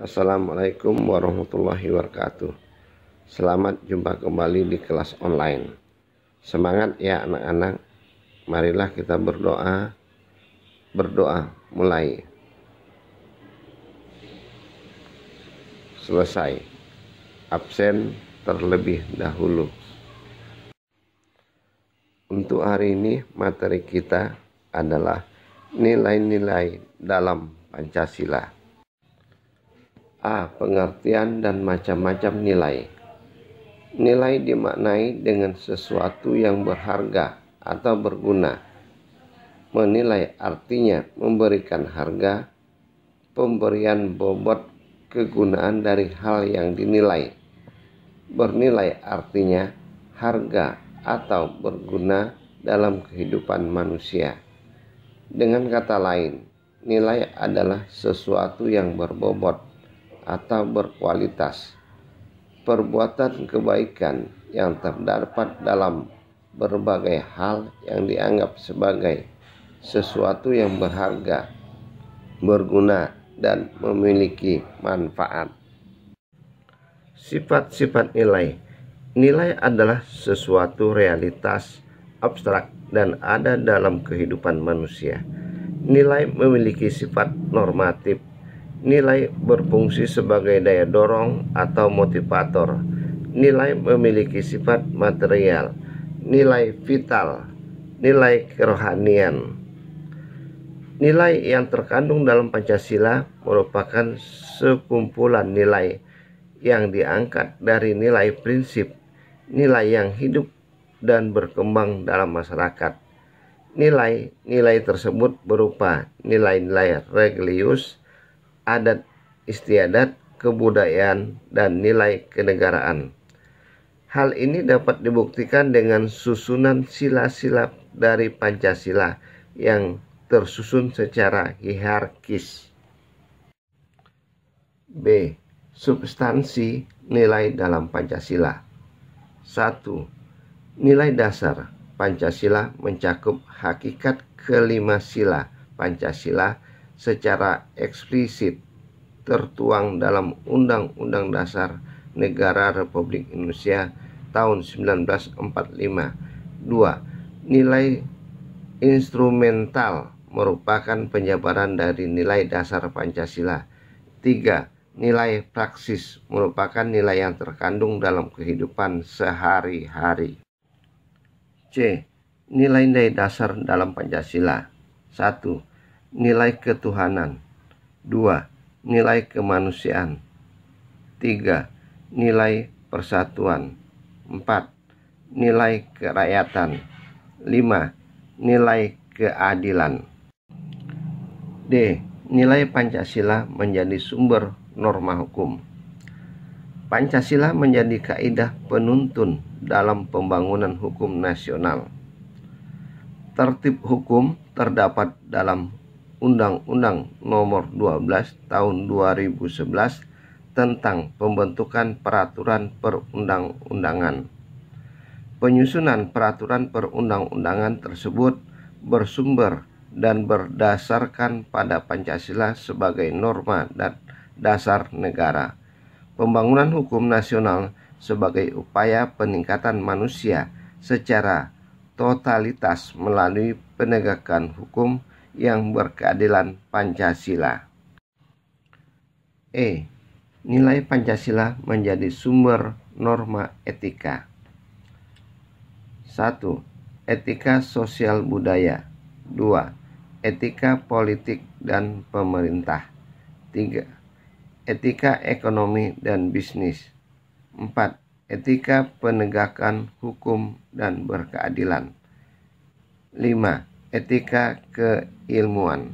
Assalamualaikum warahmatullahi wabarakatuh. Selamat jumpa kembali di kelas online. Semangat ya anak-anak. Marilah kita berdoa. Berdoa mulai. Selesai. Absen terlebih dahulu. Untuk hari ini materi kita adalah nilai-nilai dalam Pancasila. A. Pengertian dan macam-macam nilai. Nilai dimaknai dengan sesuatu yang berharga atau berguna. Menilai artinya memberikan harga, pemberian bobot kegunaan dari hal yang dinilai. Bernilai artinya harga atau berguna dalam kehidupan manusia. Dengan kata lain, nilai adalah sesuatu yang berbobot atau berkualitas. Perbuatan kebaikan yang terdapat dalam berbagai hal yang dianggap sebagai sesuatu yang berharga, berguna, dan memiliki manfaat. Sifat-sifat nilai Nilai adalah sesuatu realitas abstrak dan ada dalam kehidupan manusia. Nilai memiliki sifat normatif. Nilai berfungsi sebagai daya dorong atau motivator. Nilai memiliki sifat material, nilai vital, nilai kerohanian. Nilai yang terkandung dalam Pancasila merupakan sekumpulan nilai yang diangkat dari nilai prinsip, nilai yang hidup dan berkembang dalam masyarakat. Nilai-nilai tersebut berupa nilai-nilai religius, adat istiadat, kebudayaan, dan nilai kenegaraan. Hal ini dapat dibuktikan dengan susunan sila-sila dari Pancasila yang tersusun secara hierarkis. B. Substansi nilai dalam Pancasila 1. Nilai dasar Pancasila mencakup hakikat kelima sila Pancasila secara eksplisit tertuang dalam Undang-Undang Dasar Negara Republik Indonesia tahun 1945. 2. Nilai instrumental merupakan penjabaran dari nilai dasar Pancasila. 3. Nilai praksis merupakan nilai yang terkandung dalam kehidupan sehari-hari. C. Nilai-nilai dasar dalam Pancasila 1. Nilai ketuhanan 2. Nilai kemanusiaan 3. Nilai persatuan 4. Nilai kerakyatan 5. Nilai keadilan D. Nilai Pancasila menjadi sumber norma hukum Pancasila menjadi kaidah penuntun dalam pembangunan hukum nasional. Tertib hukum terdapat dalam Undang-Undang Nomor 12 Tahun 2011 tentang pembentukan peraturan perundang-undangan. Penyusunan peraturan perundang-undangan tersebut bersumber dan berdasarkan pada Pancasila sebagai norma dan dasar negara pembangunan hukum nasional sebagai upaya peningkatan manusia secara totalitas melalui penegakan hukum yang berkeadilan Pancasila. E. Nilai Pancasila menjadi sumber norma etika. 1. Etika sosial budaya. 2. Etika politik dan pemerintah. 3 etika ekonomi dan bisnis. 4. Etika penegakan hukum dan berkeadilan. 5. Etika keilmuan.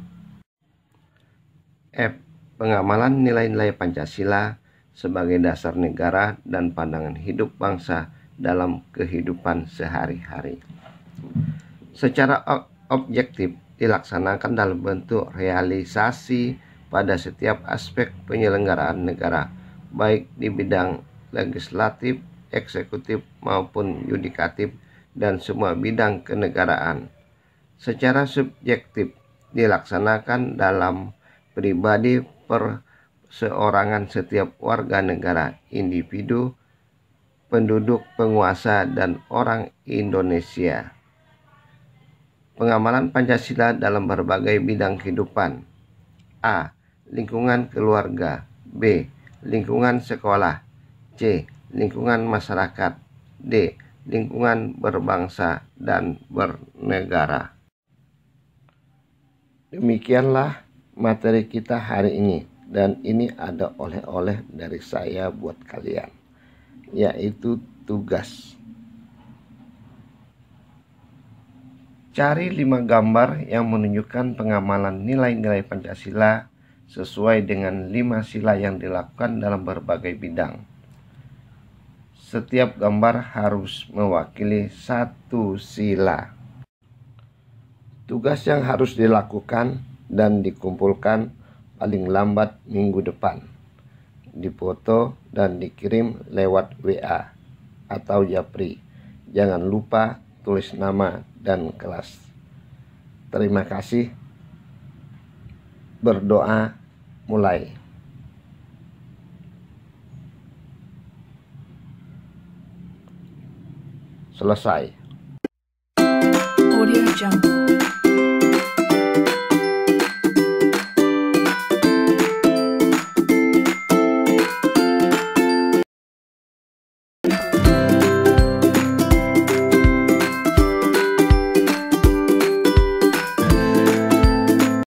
F. Pengamalan nilai-nilai Pancasila sebagai dasar negara dan pandangan hidup bangsa dalam kehidupan sehari-hari. Secara objektif dilaksanakan dalam bentuk realisasi pada setiap aspek penyelenggaraan negara, baik di bidang legislatif, eksekutif, maupun yudikatif, dan semua bidang kenegaraan. Secara subjektif, dilaksanakan dalam pribadi perseorangan setiap warga negara, individu, penduduk, penguasa, dan orang Indonesia. Pengamalan Pancasila dalam berbagai bidang kehidupan. A lingkungan keluarga, B. lingkungan sekolah, C. lingkungan masyarakat, D. lingkungan berbangsa dan bernegara. Demikianlah materi kita hari ini dan ini ada oleh-oleh dari saya buat kalian yaitu tugas Cari lima gambar yang menunjukkan pengamalan nilai-nilai Pancasila sesuai dengan lima sila yang dilakukan dalam berbagai bidang. Setiap gambar harus mewakili satu sila. Tugas yang harus dilakukan dan dikumpulkan paling lambat minggu depan. Dipoto dan dikirim lewat WA atau Japri. Jangan lupa tulis nama dan kelas. Terima kasih berdoa mulai. Selesai.